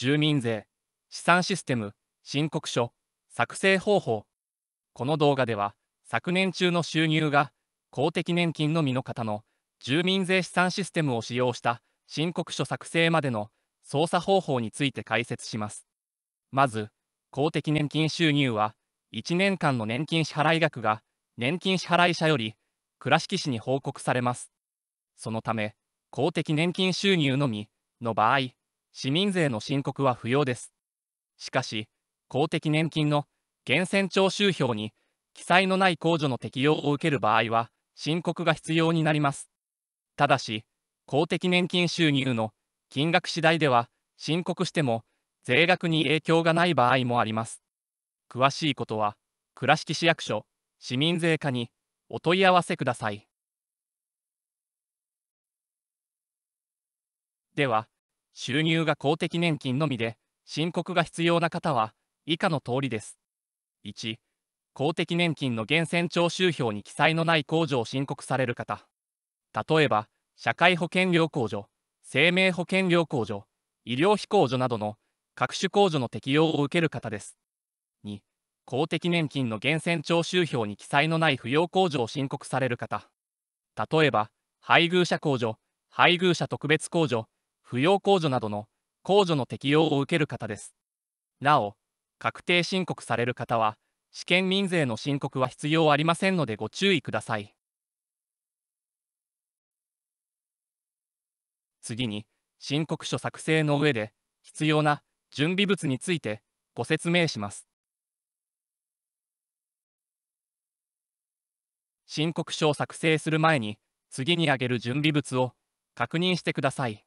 住民税、資産システム、申告書、作成方法。この動画では、昨年中の収入が公的年金のみの方の住民税資産システムを使用した申告書作成までの操作方法について解説します。まず、公的年金収入は、1年間の年金支払額が年金支払者より倉敷市に報告されます。そのため、公的年金収入のみの場合、市民税の申告は不要です。しかし、公的年金の源泉徴収票に記載のない控除の適用を受ける場合は、申告が必要になります。ただし、公的年金収入の金額次第では、申告しても税額に影響がない場合もあります。詳しいことは、倉敷市役所市民税課にお問い合わせください。では、収入が公的年金のみで、申告が必要な方は、以下の通りです。1、公的年金の源泉徴収票に記載のない控除を申告される方。例えば、社会保険料控除、生命保険料控除、医療費控除などの各種控除の適用を受ける方です。2、公的年金の源泉徴収票に記載のない扶養控除を申告される方。例えば、配偶者控除、配偶者特別控除、扶養控除などの控除の適用を受ける方です。なお、確定申告される方は、試験民税の申告は必要ありませんのでご注意ください。次に、申告書作成の上で、必要な準備物についてご説明します。申告書を作成する前に、次に挙げる準備物を確認してください。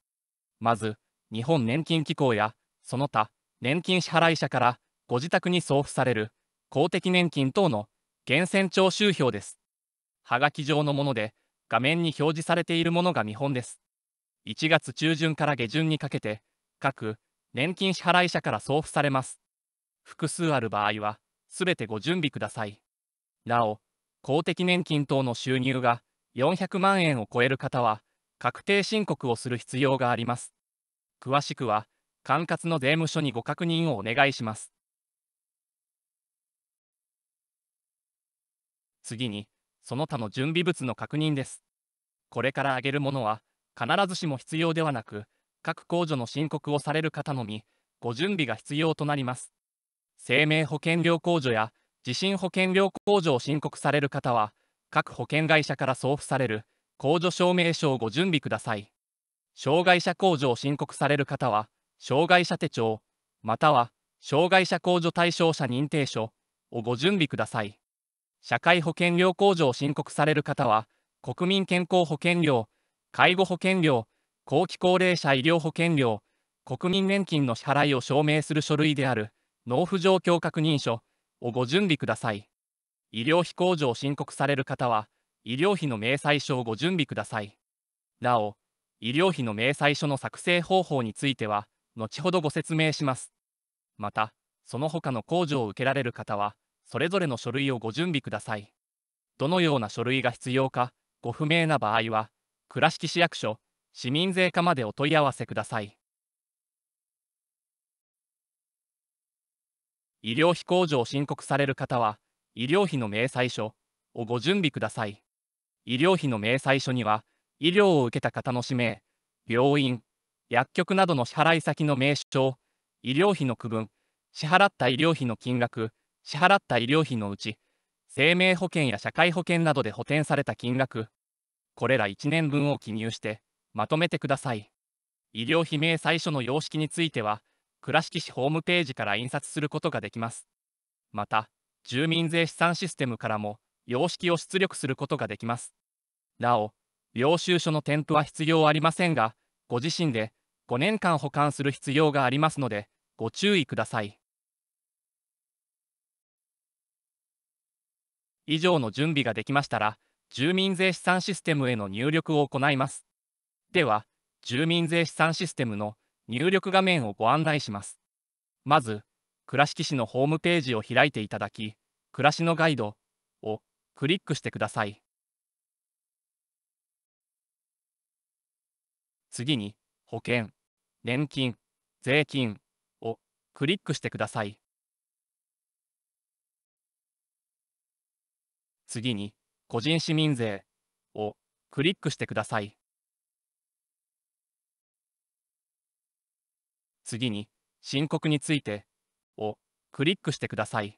まず、日本年金機構や、その他、年金支払い者からご自宅に送付される公的年金等の源泉徴収票です。はがき状のもので、画面に表示されているものが見本です。1月中旬から下旬にかけて、各年金支払い者から送付されます。複数ある場合は、すべてご準備ください。なお、公的年金等の収入が400万円を超える方は、確定申告をする必要があります。詳しくは、管轄の税務署にご確認をお願いします。次に、その他の準備物の確認です。これから挙げるものは、必ずしも必要ではなく、各控除の申告をされる方のみ、ご準備が必要となります。生命保険料控除や、地震保険料控除を申告される方は、各保険会社から送付される、控除証明書をご準備ください。障害者控除を申告される方は、障害者手帳、または、障害者控除対象者認定書をご準備ください。社会保険料控除を申告される方は、国民健康保険料、介護保険料、後期高齢者医療保険料、国民年金の支払いを証明する書類である、納付状況確認書をご準備ください。医療費控除を申告される方は、医療費の明細書をご準備ください。なお、医療費の明細書の作成方法については、後ほどご説明します。また、その他の控除を受けられる方は、それぞれの書類をご準備ください。どのような書類が必要か、ご不明な場合は、倉敷市役所、市民税課までお問い合わせください。医療費控除を申告される方は、医療費の明細書をご準備ください。医療費の明細書には、医療を受けた方の氏名、病院、薬局などの支払い先の名称、医療費の区分、支払った医療費の金額、支払った医療費のうち、生命保険や社会保険などで補填された金額、これら1年分を記入して、まとめてください。医療費明細書の様式については、倉敷市ホームページから印刷することができます。また、住民税資産システムからも、様式を出力することができます。なお、領収書の添付は必要ありませんが、ご自身で5年間保管する必要がありますので、ご注意ください。以上の準備ができましたら、住民税資産システムへの入力を行います。では、住民税資産システムの入力画面をご案内します。まず、倉敷市のホームページを開いていただき、暮らしのガイドクリックしてください。次に、保険、年金、税金をクリックしてください。次に、個人市民税をクリックしてください。次に、申告についてをクリックしてください。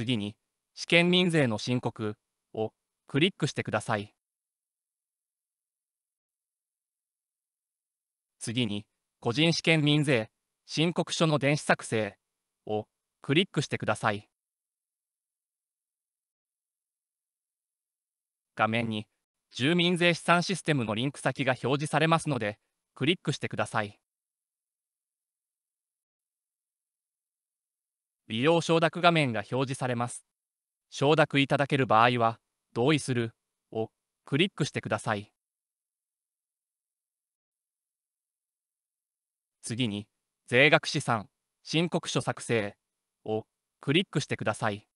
次に、試験民税の申告をクリックしてください。次に、個人試験民税申告書の電子作成をクリックしてください。画面に、住民税資産システムのリンク先が表示されますので、クリックしてください。利用承諾画面が表示されます。承諾いただける場合は、同意するをクリックしてください。次に、税額資産申告書作成をクリックしてください。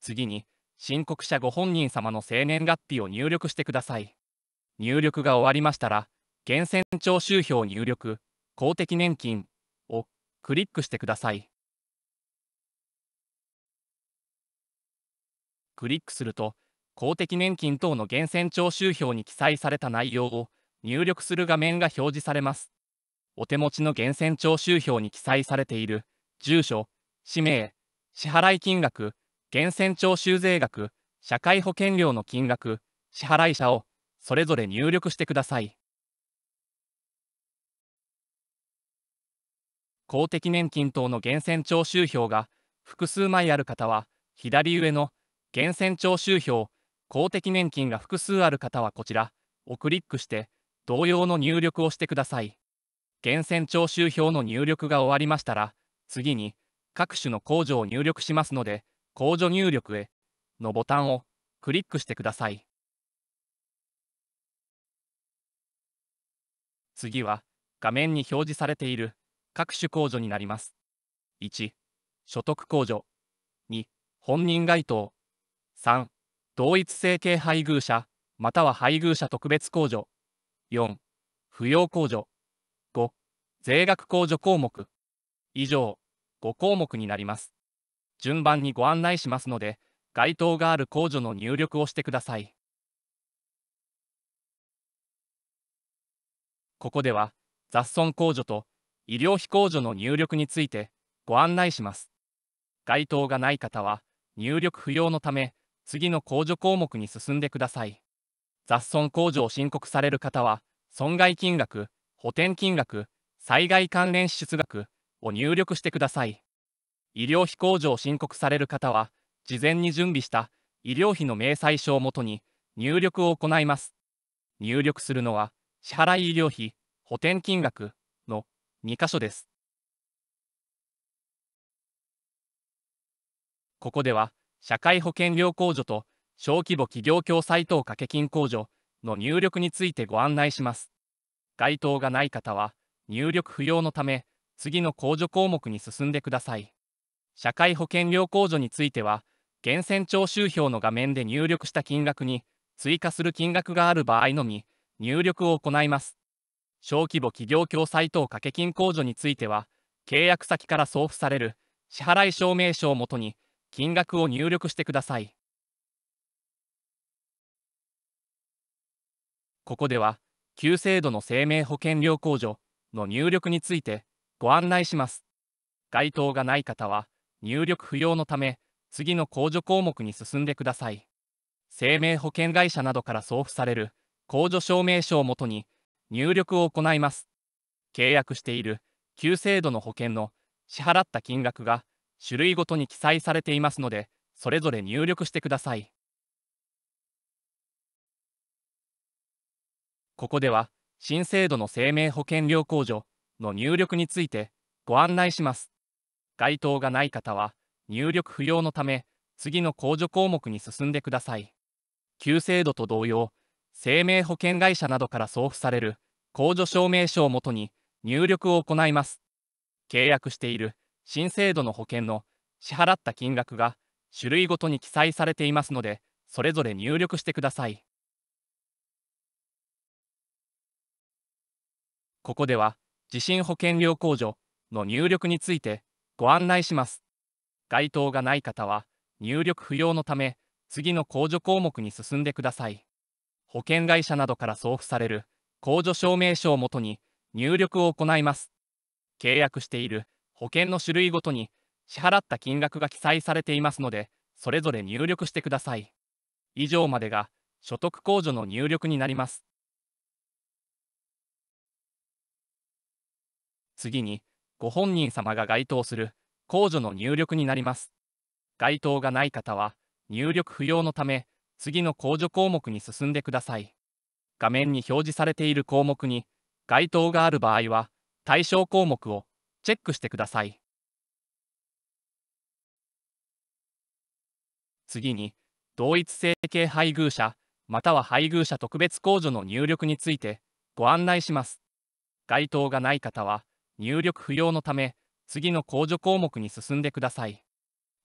次に、申告者ご本人様の生年月日を入力してください。入力が終わりましたら、源泉徴収票入力公的年金をクリックしてください。クリックすると、公的年金等の源泉徴収票に記載された内容を入力する画面が表示されます。お手持ちの源泉徴収票に記載されている住所、氏名、支払金額、源泉徴収税額、社会保険料の金額、支払者をそれぞれ入力してください。公的年金等の源泉徴収票が複数枚ある方は、左上の源泉徴収票、公的年金が複数ある方はこちらをクリックして、同様の入力をしてください。源泉徴収票の入力が終わりましたら、次に各種の控除を入力しますので、控除入力へのボタンをクリックしてください。次は、画面に表示されている各種控除になります。1、所得控除。2、本人該当。3、同一性系配偶者、または配偶者特別控除。4、扶養控除。5、税額控除項目。以上、5項目になります。順番にご案内しますので、該当がある控除の入力をしてください。ここでは、雑損控除と医療費控除の入力についてご案内します。該当がない方は、入力不要のため、次の控除項目に進んでください。雑損控除を申告される方は、損害金額、補填金額、災害関連支出額を入力してください。医療費控除を申告される方は、事前に準備した医療費の明細書をもとに入力を行います。入力するのは、支払い医療費、補填金額、2箇所です。ここでは、社会保険料控除と小規模企業共済等掛金控除の入力についてご案内します。該当がない方は、入力不要のため、次の控除項目に進んでください。社会保険料控除については、源泉徴収票の画面で入力した金額に追加する金額がある場合のみ、入力を行います。小規模企業共済等掛け金控除については、契約先から送付される支払い証明書をもとに、金額を入力してください。ここでは、旧制度の生命保険料控除の入力についてご案内します。該当がない方は、入力不要のため、次の控除項目に進んでください。生命保険会社などから送付される控除証明書をもとに、入力を行います。契約している旧制度の保険の支払った金額が種類ごとに記載されていますので、それぞれ入力してください。ここでは、新制度の生命保険料控除の入力についてご案内します。該当がない方は、入力不要のため、次の控除項目に進んでください。旧制度と同様、生命保険会社などから送付される控除証明書をもとに入力を行います。契約している新制度の保険の支払った金額が種類ごとに記載されていますので、それぞれ入力してください。ここでは、地震保険料控除の入力についてご案内します。該当がない方は、入力不要のため、次の控除項目に進んでください。保険会社などから送付される控除証明書をもとに入力を行います契約している保険の種類ごとに支払った金額が記載されていますのでそれぞれ入力してください以上までが所得控除の入力になります次にご本人様が該当する控除の入力になります該当がない方は入力不要のため次の控除項目に進んでください。画面に表示されている項目に該当がある場合は、対象項目をチェックしてください。次に、同一性系配偶者、または配偶者特別控除の入力についてご案内します。該当がない方は、入力不要のため、次の控除項目に進んでください。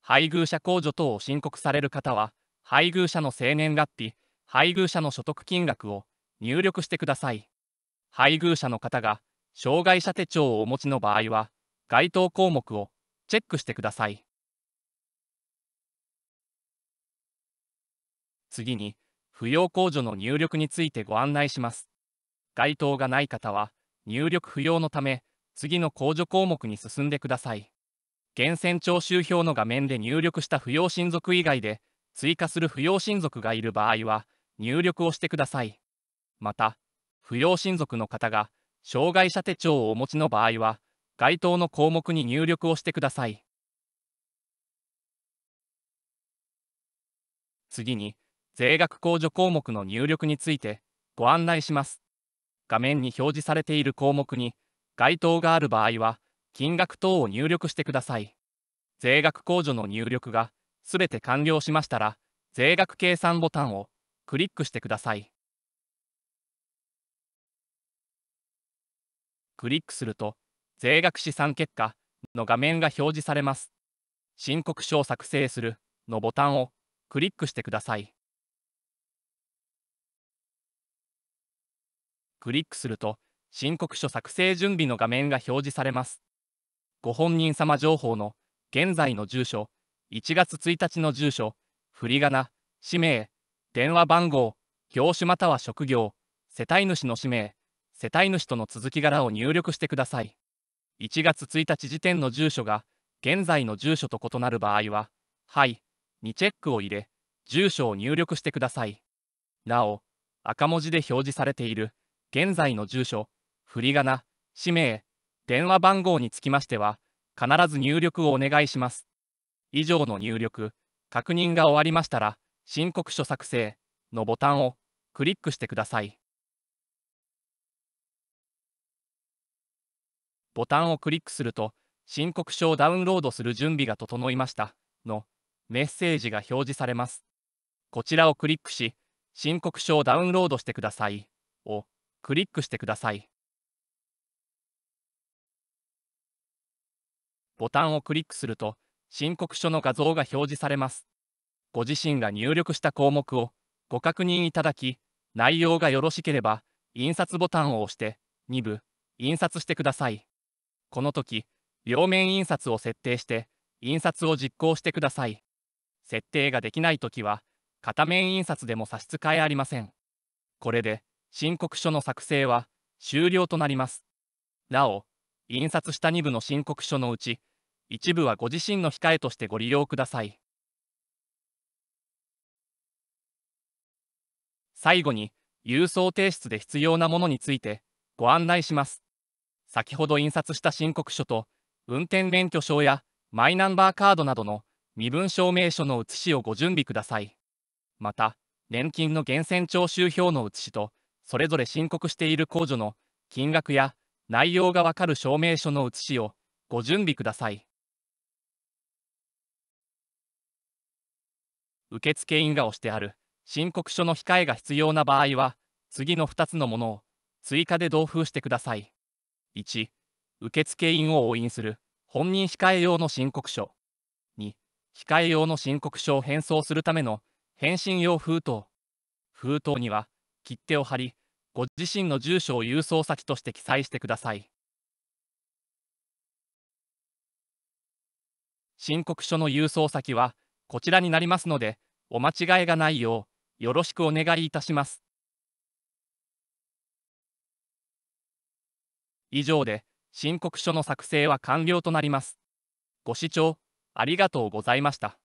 配偶者控除等を申告される方は、配偶者の生年月日、配偶者の所得金額を入力してください。配偶者の方が障害者手帳をお持ちの場合は、該当項目をチェックしてください。次に、扶養控除の入力についてご案内します。該当がない方は、入力不要のため、次の控除項目に進んでください。源泉徴収票の画面で入力した扶養親族以外で、追加する扶養親族がいる場合は入力をしてください。また、扶養親族の方が障害者手帳をお持ちの場合は、該当の項目に入力をしてください。次に、税額控除項目の入力についてご案内します。画面に表示されている項目に該当がある場合は、金額等を入力してください。税額控除の入力がすべて完了しましたら、税額計算ボタンをクリックしてください。クリックすると、税額試算結果の画面が表示されます。申告書を作成するのボタンをクリックしてください。クリックすると、申告書作成準備の画面が表示されます。ご本人様情報の現在の住所、1月1日の住所、振り仮名、氏名、電話番号、業種または職業、世帯主の氏名、世帯主との続き柄を入力してください。1月1日時点の住所が、現在の住所と異なる場合は、はい、にチェックを入れ、住所を入力してください。なお、赤文字で表示されている、現在の住所、振り仮名、氏名、電話番号につきましては、必ず入力をお願いします。以上の入力、確認が終わりましたら、申告書作成のボタンをクリックしてください。ボタンをクリックすると、申告書をダウンロードする準備が整いましたのメッセージが表示されます。こちらをクリックし、申告書をダウンロードしてくださいをクリックしてください。ボタンをクリックすると、申告書の画像が表示されます。ご自身が入力した項目をご確認いただき、内容がよろしければ、印刷ボタンを押して、2部、印刷してください。この時、両面印刷を設定して、印刷を実行してください。設定ができない時は、片面印刷でも差し支えありません。これで、申告書の作成は終了となります。なお、印刷した2部の申告書のうち、一部はご自身の控えとしてご利用ください。最後に、郵送提出で必要なものについてご案内します。先ほど印刷した申告書と、運転免許証やマイナンバーカードなどの身分証明書の写しをご準備ください。また、年金の源泉徴収票の写しと、それぞれ申告している控除の金額や内容がわかる証明書の写しをご準備ください。受付印が押してある申告書の控えが必要な場合は、次の2つのものを追加で同封してください。1、受付印を押印する本人控え用の申告書。2、控え用の申告書を返送するための返信用封筒。封筒には切手を貼り、ご自身の住所を郵送先として記載してください。申告書の郵送先は、こちらになりますので、お間違いがないよう、よろしくお願いいたします。以上で、申告書の作成は完了となります。ご視聴ありがとうございました。